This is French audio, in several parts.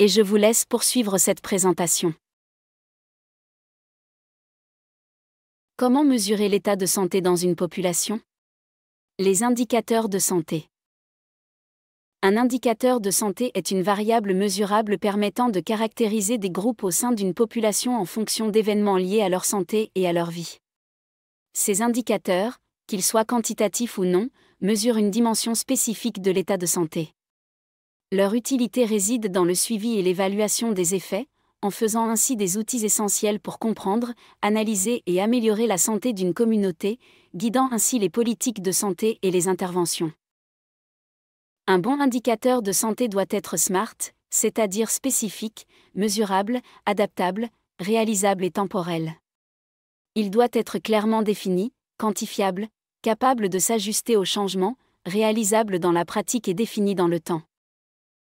et je vous laisse poursuivre cette présentation. Comment mesurer l'état de santé dans une population Les indicateurs de santé. Un indicateur de santé est une variable mesurable permettant de caractériser des groupes au sein d'une population en fonction d'événements liés à leur santé et à leur vie. Ces indicateurs, qu'ils soient quantitatifs ou non, mesurent une dimension spécifique de l'état de santé. Leur utilité réside dans le suivi et l'évaluation des effets, en faisant ainsi des outils essentiels pour comprendre, analyser et améliorer la santé d'une communauté, guidant ainsi les politiques de santé et les interventions. Un bon indicateur de santé doit être SMART, c'est-à-dire spécifique, mesurable, adaptable, réalisable et temporel. Il doit être clairement défini, quantifiable, capable de s'ajuster aux changements, réalisable dans la pratique et défini dans le temps.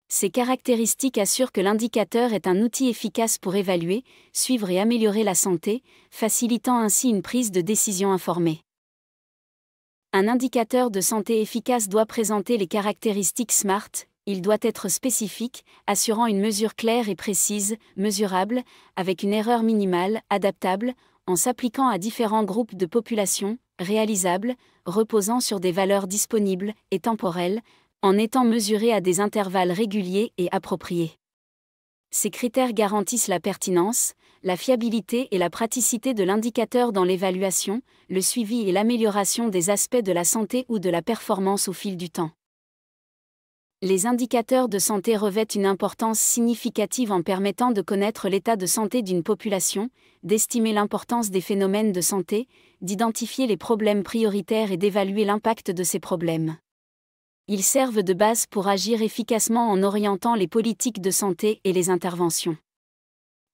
Ces caractéristiques assurent que l'indicateur est un outil efficace pour évaluer, suivre et améliorer la santé, facilitant ainsi une prise de décision informée. Un indicateur de santé efficace doit présenter les caractéristiques SMART, il doit être spécifique, assurant une mesure claire et précise, mesurable, avec une erreur minimale, adaptable, en s'appliquant à différents groupes de population, réalisable, reposant sur des valeurs disponibles et temporelles, en étant mesurés à des intervalles réguliers et appropriés. Ces critères garantissent la pertinence, la fiabilité et la praticité de l'indicateur dans l'évaluation, le suivi et l'amélioration des aspects de la santé ou de la performance au fil du temps. Les indicateurs de santé revêtent une importance significative en permettant de connaître l'état de santé d'une population, d'estimer l'importance des phénomènes de santé, d'identifier les problèmes prioritaires et d'évaluer l'impact de ces problèmes ils servent de base pour agir efficacement en orientant les politiques de santé et les interventions.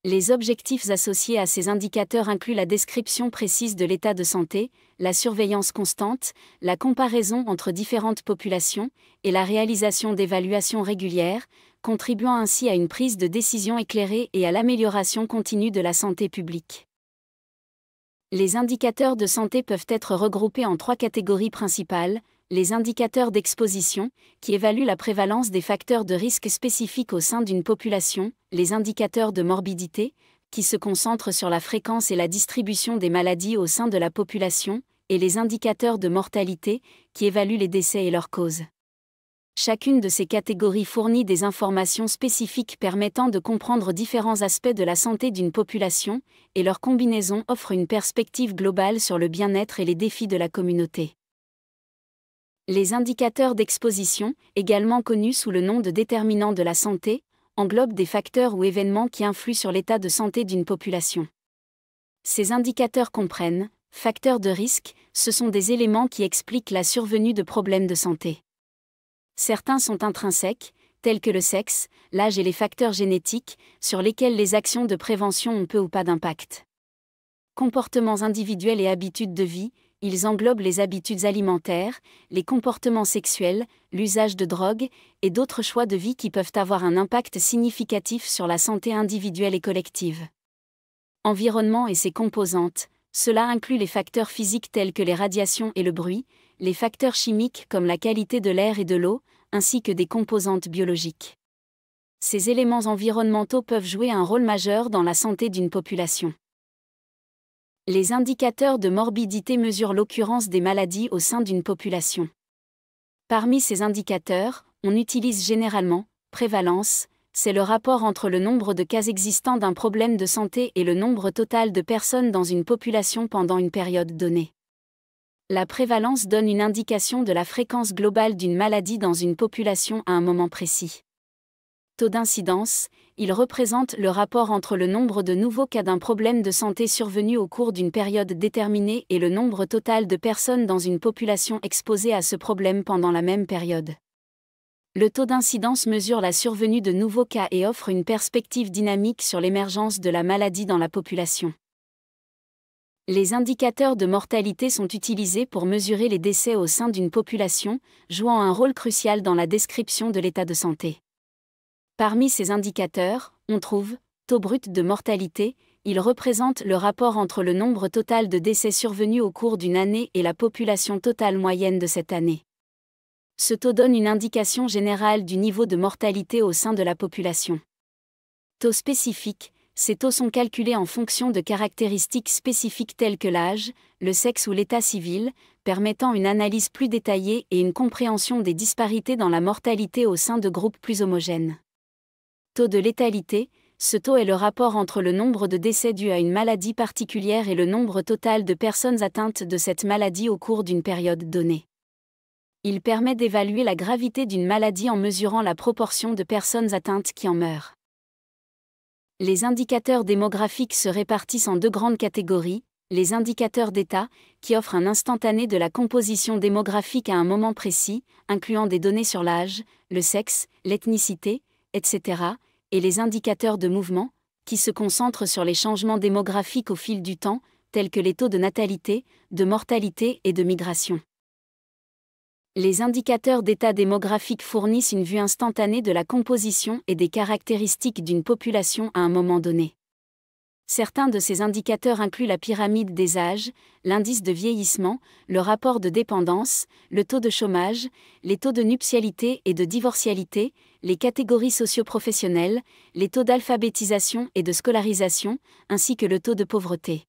Les objectifs associés à ces indicateurs incluent la description précise de l'état de santé, la surveillance constante, la comparaison entre différentes populations et la réalisation d'évaluations régulières, contribuant ainsi à une prise de décision éclairée et à l'amélioration continue de la santé publique. Les indicateurs de santé peuvent être regroupés en trois catégories principales, les indicateurs d'exposition, qui évaluent la prévalence des facteurs de risque spécifiques au sein d'une population, les indicateurs de morbidité, qui se concentrent sur la fréquence et la distribution des maladies au sein de la population, et les indicateurs de mortalité, qui évaluent les décès et leurs causes. Chacune de ces catégories fournit des informations spécifiques permettant de comprendre différents aspects de la santé d'une population, et leur combinaison offre une perspective globale sur le bien-être et les défis de la communauté. Les indicateurs d'exposition, également connus sous le nom de déterminants de la santé, englobent des facteurs ou événements qui influent sur l'état de santé d'une population. Ces indicateurs comprennent, facteurs de risque, ce sont des éléments qui expliquent la survenue de problèmes de santé. Certains sont intrinsèques, tels que le sexe, l'âge et les facteurs génétiques, sur lesquels les actions de prévention ont peu ou pas d'impact. Comportements individuels et habitudes de vie, ils englobent les habitudes alimentaires, les comportements sexuels, l'usage de drogues et d'autres choix de vie qui peuvent avoir un impact significatif sur la santé individuelle et collective. Environnement et ses composantes, cela inclut les facteurs physiques tels que les radiations et le bruit, les facteurs chimiques comme la qualité de l'air et de l'eau, ainsi que des composantes biologiques. Ces éléments environnementaux peuvent jouer un rôle majeur dans la santé d'une population. Les indicateurs de morbidité mesurent l'occurrence des maladies au sein d'une population. Parmi ces indicateurs, on utilise généralement prévalence, c'est le rapport entre le nombre de cas existants d'un problème de santé et le nombre total de personnes dans une population pendant une période donnée. La prévalence donne une indication de la fréquence globale d'une maladie dans une population à un moment précis. Taux d'incidence il représente le rapport entre le nombre de nouveaux cas d'un problème de santé survenu au cours d'une période déterminée et le nombre total de personnes dans une population exposée à ce problème pendant la même période. Le taux d'incidence mesure la survenue de nouveaux cas et offre une perspective dynamique sur l'émergence de la maladie dans la population. Les indicateurs de mortalité sont utilisés pour mesurer les décès au sein d'une population, jouant un rôle crucial dans la description de l'état de santé. Parmi ces indicateurs, on trouve taux brut de mortalité, il représente le rapport entre le nombre total de décès survenus au cours d'une année et la population totale moyenne de cette année. Ce taux donne une indication générale du niveau de mortalité au sein de la population. Taux spécifiques, ces taux sont calculés en fonction de caractéristiques spécifiques telles que l'âge, le sexe ou l'état civil, permettant une analyse plus détaillée et une compréhension des disparités dans la mortalité au sein de groupes plus homogènes. Taux de létalité, ce taux est le rapport entre le nombre de décès dus à une maladie particulière et le nombre total de personnes atteintes de cette maladie au cours d'une période donnée. Il permet d'évaluer la gravité d'une maladie en mesurant la proportion de personnes atteintes qui en meurent. Les indicateurs démographiques se répartissent en deux grandes catégories, les indicateurs d'état, qui offrent un instantané de la composition démographique à un moment précis, incluant des données sur l'âge, le sexe, l'ethnicité, etc., et les indicateurs de mouvement, qui se concentrent sur les changements démographiques au fil du temps, tels que les taux de natalité, de mortalité et de migration. Les indicateurs d'état démographique fournissent une vue instantanée de la composition et des caractéristiques d'une population à un moment donné. Certains de ces indicateurs incluent la pyramide des âges, l'indice de vieillissement, le rapport de dépendance, le taux de chômage, les taux de nuptialité et de divorcialité, les catégories socioprofessionnelles, les taux d'alphabétisation et de scolarisation, ainsi que le taux de pauvreté.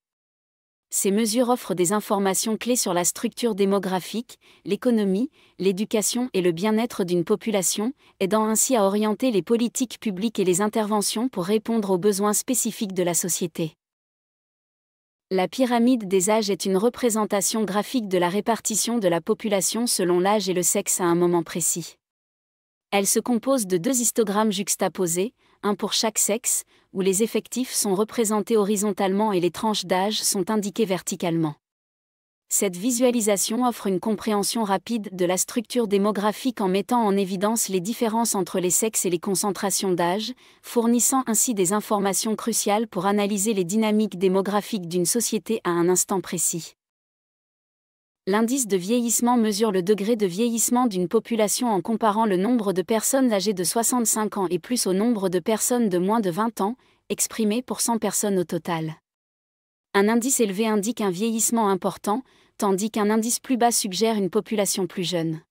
Ces mesures offrent des informations clés sur la structure démographique, l'économie, l'éducation et le bien-être d'une population, aidant ainsi à orienter les politiques publiques et les interventions pour répondre aux besoins spécifiques de la société. La pyramide des âges est une représentation graphique de la répartition de la population selon l'âge et le sexe à un moment précis. Elle se compose de deux histogrammes juxtaposés, un pour chaque sexe, où les effectifs sont représentés horizontalement et les tranches d'âge sont indiquées verticalement. Cette visualisation offre une compréhension rapide de la structure démographique en mettant en évidence les différences entre les sexes et les concentrations d'âge, fournissant ainsi des informations cruciales pour analyser les dynamiques démographiques d'une société à un instant précis. L'indice de vieillissement mesure le degré de vieillissement d'une population en comparant le nombre de personnes âgées de 65 ans et plus au nombre de personnes de moins de 20 ans, exprimé pour 100 personnes au total. Un indice élevé indique un vieillissement important, tandis qu'un indice plus bas suggère une population plus jeune.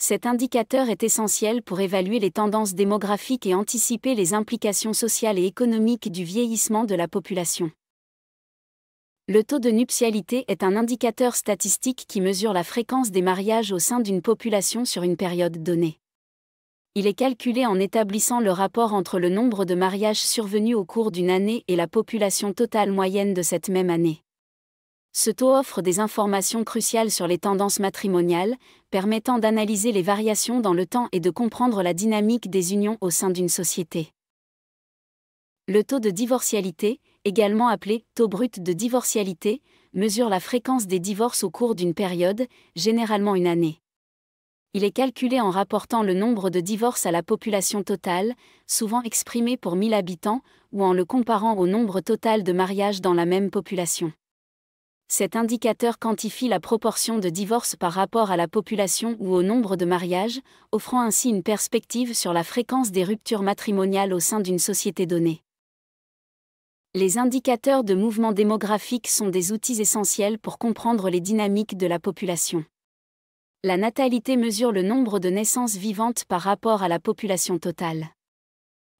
Cet indicateur est essentiel pour évaluer les tendances démographiques et anticiper les implications sociales et économiques du vieillissement de la population. Le taux de nuptialité est un indicateur statistique qui mesure la fréquence des mariages au sein d'une population sur une période donnée. Il est calculé en établissant le rapport entre le nombre de mariages survenus au cours d'une année et la population totale moyenne de cette même année. Ce taux offre des informations cruciales sur les tendances matrimoniales, permettant d'analyser les variations dans le temps et de comprendre la dynamique des unions au sein d'une société. Le taux de divorcialité, également appelé taux brut de divorcialité, mesure la fréquence des divorces au cours d'une période, généralement une année. Il est calculé en rapportant le nombre de divorces à la population totale, souvent exprimé pour 1000 habitants, ou en le comparant au nombre total de mariages dans la même population. Cet indicateur quantifie la proportion de divorces par rapport à la population ou au nombre de mariages, offrant ainsi une perspective sur la fréquence des ruptures matrimoniales au sein d'une société donnée. Les indicateurs de mouvement démographique sont des outils essentiels pour comprendre les dynamiques de la population. La natalité mesure le nombre de naissances vivantes par rapport à la population totale.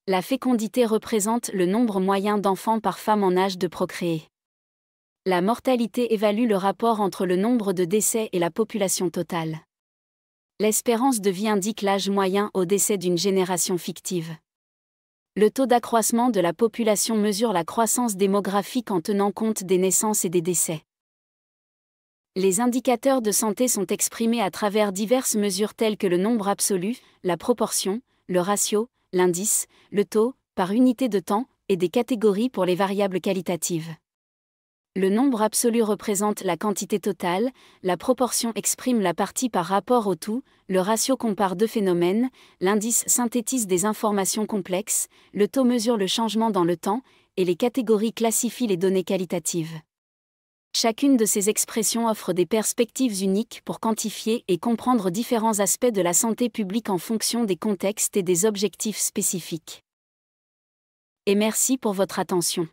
La fécondité représente le nombre moyen d'enfants par femme en âge de procréer. La mortalité évalue le rapport entre le nombre de décès et la population totale. L'espérance de vie indique l'âge moyen au décès d'une génération fictive. Le taux d'accroissement de la population mesure la croissance démographique en tenant compte des naissances et des décès. Les indicateurs de santé sont exprimés à travers diverses mesures telles que le nombre absolu, la proportion, le ratio, l'indice, le taux, par unité de temps, et des catégories pour les variables qualitatives. Le nombre absolu représente la quantité totale, la proportion exprime la partie par rapport au tout, le ratio compare deux phénomènes, l'indice synthétise des informations complexes, le taux mesure le changement dans le temps, et les catégories classifient les données qualitatives. Chacune de ces expressions offre des perspectives uniques pour quantifier et comprendre différents aspects de la santé publique en fonction des contextes et des objectifs spécifiques. Et merci pour votre attention.